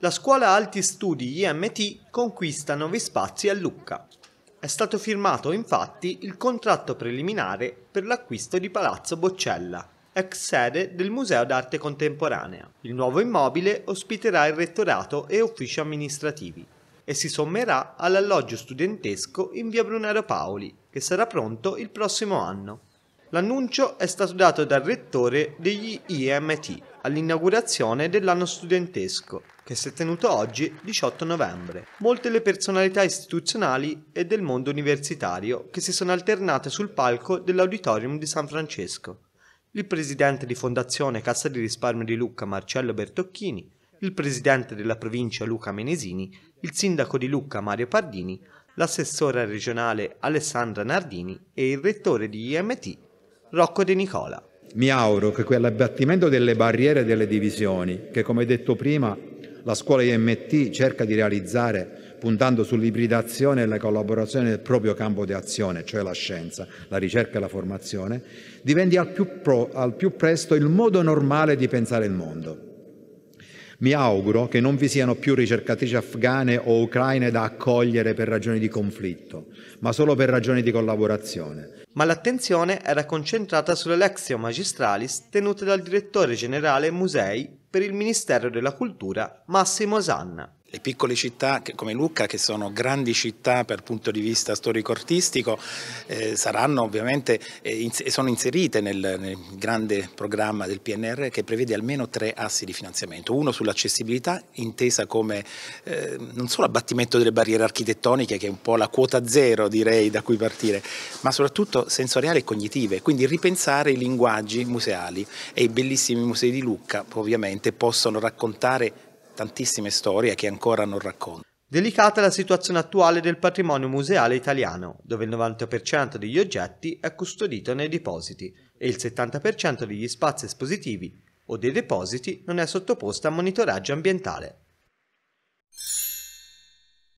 La Scuola Alti Studi IMT conquista nuovi spazi a Lucca. È stato firmato infatti il contratto preliminare per l'acquisto di Palazzo Boccella, ex sede del Museo d'Arte Contemporanea. Il nuovo immobile ospiterà il rettorato e uffici amministrativi e si sommerà all'alloggio studentesco in via Brunero Paoli, che sarà pronto il prossimo anno. L'annuncio è stato dato dal rettore degli IMT, all'inaugurazione dell'anno studentesco, che si è tenuto oggi 18 novembre. Molte le personalità istituzionali e del mondo universitario che si sono alternate sul palco dell'auditorium di San Francesco. Il presidente di Fondazione Cassa di Risparmio di Lucca Marcello Bertocchini, il presidente della provincia Luca Menesini, il sindaco di Lucca Mario Pardini, l'assessora regionale Alessandra Nardini e il rettore di IMT Rocco De Nicola. Mi auguro che quell'abbattimento delle barriere e delle divisioni, che come detto prima la scuola IMT cerca di realizzare puntando sull'ibridazione e la collaborazione del proprio campo di azione, cioè la scienza, la ricerca e la formazione, diventi al più, pro, al più presto il modo normale di pensare il mondo. Mi auguro che non vi siano più ricercatrici afghane o ucraine da accogliere per ragioni di conflitto, ma solo per ragioni di collaborazione. Ma l'attenzione era concentrata sulle lexio magistralis tenute dal direttore generale musei per il Ministero della Cultura Massimo Sanna. Le piccole città come Lucca, che sono grandi città per punto di vista storico-artistico, eh, saranno ovviamente eh, sono inserite nel, nel, grande programma del PNR che prevede almeno tre assi di finanziamento. Uno sull'accessibilità, intesa come eh, non solo abbattimento delle barriere architettoniche, che è un po' la quota zero direi da cui partire, ma soprattutto sensoriali e cognitive, quindi ripensare i linguaggi museali e i bellissimi musei di Lucca ovviamente possono raccontare tantissime storie che ancora non racconto. Delicata la situazione attuale del patrimonio museale italiano, dove il 90% degli oggetti è custodito nei depositi e il 70% degli spazi espositivi o dei depositi non è sottoposto a monitoraggio ambientale.